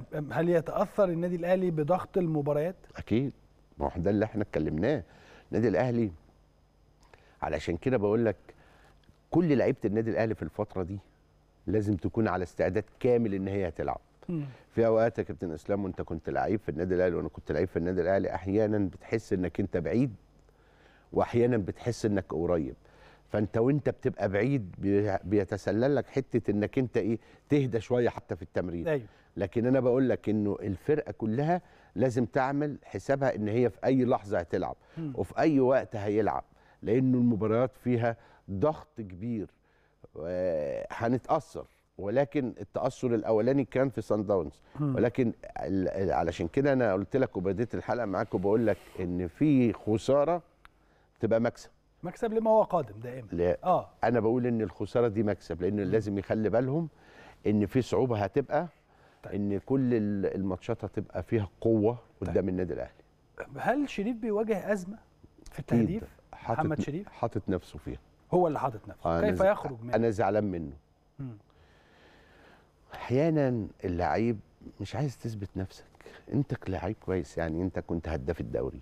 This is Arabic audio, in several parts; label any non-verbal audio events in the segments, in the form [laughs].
طيب هل يتاثر النادي الاهلي بضغط المباريات اكيد ما هو ده اللي احنا اتكلمناه النادي الاهلي علشان كده بقول لك كل لعيبه النادي الاهلي في الفتره دي لازم تكون على استعداد كامل ان هي تلعب في اوقات يا كابتن اسلام وانت كنت لعيب في النادي الاهلي وانا كنت لعيب في النادي الاهلي احيانا بتحس انك انت بعيد واحيانا بتحس انك قريب فانت وانت بتبقى بعيد بيتسلل لك حته انك انت ايه تهدى شويه حتى في التمرين أيوه. لكن انا بقول لك انه الفرقه كلها لازم تعمل حسابها ان هي في اي لحظه هتلعب م. وفي اي وقت هيلعب لانه المباريات فيها ضغط كبير آه، هنتاثر ولكن التاثر الاولاني كان في سان داونز ولكن علشان كده انا قلت لك وبديت الحلقه معاك وبقول لك ان في خساره تبقى مكسب مكسب لما هو قادم دائما لا. اه انا بقول ان الخساره دي مكسب لان لازم يخلي بالهم ان في صعوبه هتبقى طيب. ان كل الماتشات هتبقى فيها قوه قدام طيب. النادي الاهلي هل شريف بيواجه ازمه في التهديف محمد شريف حاطط نفسه فيها هو اللي حاطط نفسه كيف يخرج منه انا زعلان منه احيانا اللعيب مش عايز تثبت نفسك انت لعيب كويس يعني انت كنت هداف الدوري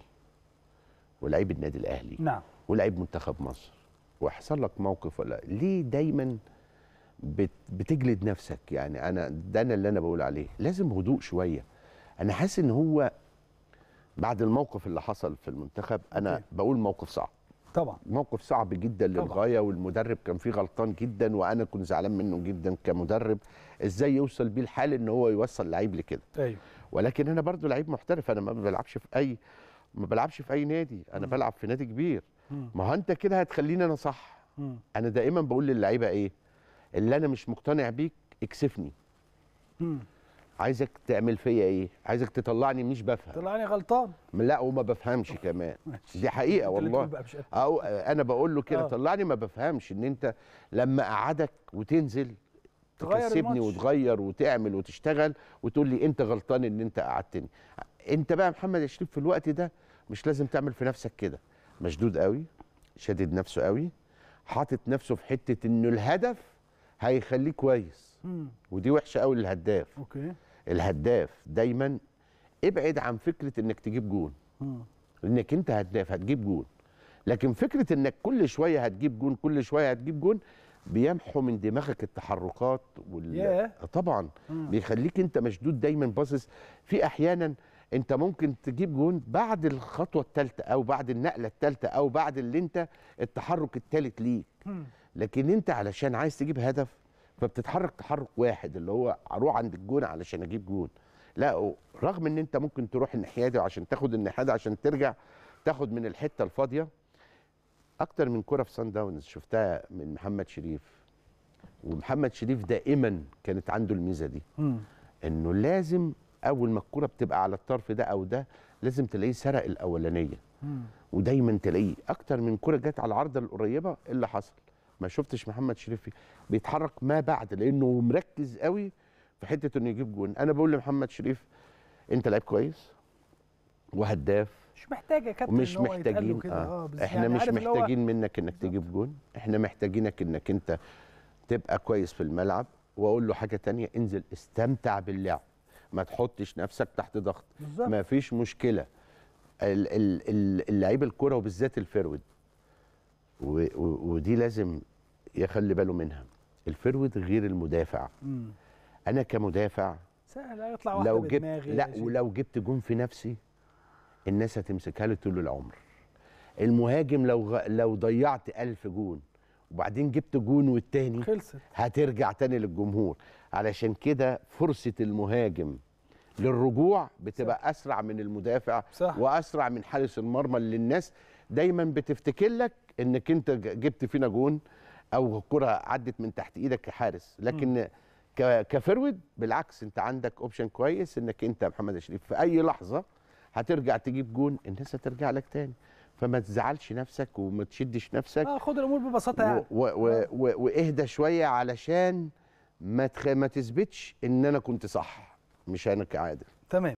ولعيب النادي الاهلي نعم ولعيب منتخب مصر ويحصل لك موقف ولا ليه دايما بتجلد نفسك يعني انا ده انا اللي انا بقول عليه لازم هدوء شويه انا حاسس ان هو بعد الموقف اللي حصل في المنتخب انا بقول موقف صعب طبعا موقف صعب جدا للغايه والمدرب كان فيه غلطان جدا وانا كنت زعلان منه جدا كمدرب ازاي يوصل بيه الحال ان هو يوصل لعيب لكده ايوه ولكن انا برضو لعيب محترف انا ما بلعبش في اي ما بلعبش في اي نادي انا مم. بلعب في نادي كبير ما هو انت كده هتخليني انا صح مم. انا دائما بقول للعيبه ايه اللي انا مش مقتنع بيك اكسفني مم. عايزك تعمل فيا ايه عايزك تطلعني مش بفهم طلعني غلطان لا وما بفهمش كمان [laughs] دي حقيقه والله او انا بقول له كده آه. طلعني ما بفهمش ان انت لما اقعدك وتنزل تكسبني وتغير وتعمل وتشتغل وتقول لي انت غلطان ان انت قعدتني انت بقى محمد الشريف شريف في الوقت ده مش لازم تعمل في نفسك كده مشدود قوي شادد نفسه قوي حاطط نفسه في حته انه الهدف هيخليه كويس مم. ودي وحشه قوي للهداف اوكي الهداف دايما ابعد عن فكره انك تجيب جون مم. انك انت هداف هتجيب جون لكن فكره انك كل شويه هتجيب جون كل شويه هتجيب جون بيمحو من دماغك التحركات وال... yeah. طبعا mm. بيخليك انت مشدود دايما باصص في احيانا انت ممكن تجيب جون بعد الخطوه الثالثه او بعد النقله الثالثه او بعد اللي انت التحرك الثالث ليك mm. لكن انت علشان عايز تجيب هدف فبتتحرك تحرك واحد اللي هو اروح عند الجون علشان اجيب جون لا رغم ان انت ممكن تروح الناحيه دي عشان تاخد الناحيه دي عشان ترجع تاخد من الحته الفاضيه اكتر من كره في سان داونز شفتها من محمد شريف ومحمد شريف دائما كانت عنده الميزه دي انه لازم اول ما الكره بتبقى على الطرف ده او ده لازم تلاقيه سرق الاولانيه ودايما تلاقيه اكتر من كره جت على العارضه القريبه إيه اللي حصل ما شفتش محمد شريف بيتحرك ما بعد لانه مركز قوي في حته انه يجيب جون انا بقول لمحمد شريف انت لعيب كويس وهداف مش محتاجه كابتن مش محتاجين آه. آه، احنا يعني مش محتاجين منك انك تجيب جون احنا محتاجينك انك انت تبقى كويس في الملعب واقول له حاجه تانية انزل استمتع باللعب ما تحطش نفسك تحت ضغط ما فيش مشكله اللعيب الكره وبالذات الفرود ودي لازم يخلي باله منها الفرود غير المدافع مم. انا كمدافع سهل يطلع واحده لو جبت لا ولو جبت جون في نفسي الناس هتمسكها له طول العمر المهاجم لو غ... لو ضيعت ألف جون وبعدين جبت جون والتاني خلصت هترجع تاني للجمهور علشان كده فرصة المهاجم للرجوع بتبقى صح. أسرع من المدافع صح. وأسرع من حارس المرمى اللي الناس دايما بتفتكر لك انك انت جبت فينا جون او كرة عدت من تحت ايدك كحارس لكن م. كفرود بالعكس انت عندك اوبشن كويس انك انت محمد شريف في اي لحظه هترجع تجيب جون الناس هترجع لك تاني فما تزعلش نفسك وما تشدش نفسك اه خد الامور ببساطه يعني واهدى شويه علشان ما تخ... ما تثبتش ان انا كنت صح مش انا كعادل تمام